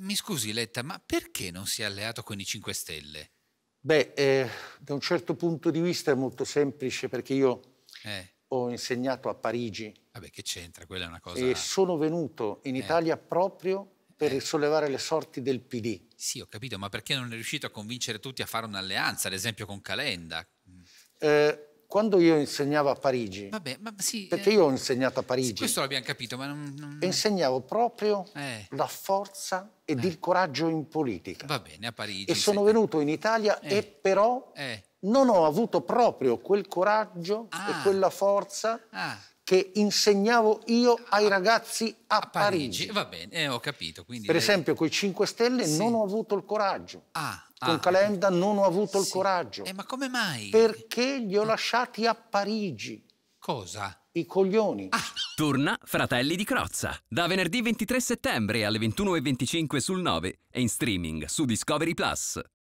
Mi scusi Letta, ma perché non si è alleato con i 5 Stelle? Beh, eh, da un certo punto di vista è molto semplice perché io eh. ho insegnato a Parigi. Vabbè, che c'entra? Quella è una cosa... E sono venuto in eh. Italia proprio per eh. risollevare le sorti del PD. Sì, ho capito, ma perché non è riuscito a convincere tutti a fare un'alleanza, ad esempio con Calenda? Eh, quando io insegnavo a Parigi, Vabbè, ma sì, perché eh, io ho insegnato a Parigi, questo l'abbiamo capito, ma non, non... insegnavo proprio eh. la forza ed eh. il coraggio in politica. Va bene, a Parigi. E sono venuto in Italia eh. e però eh. non ho avuto proprio quel coraggio ah. e quella forza ah che insegnavo io ai ragazzi a, a Parigi. Parigi. Va bene, eh, ho capito. per lei... esempio, con i 5 Stelle sì. non ho avuto il coraggio. Ah, con ah, Calenda non ho avuto sì. il coraggio. Eh, ma come mai? Perché li ho lasciati a Parigi. Cosa? I coglioni. Ah. Torna Fratelli di Crozza, da venerdì 23 settembre alle 21.25 sul 9 e in streaming su Discovery+. Plus.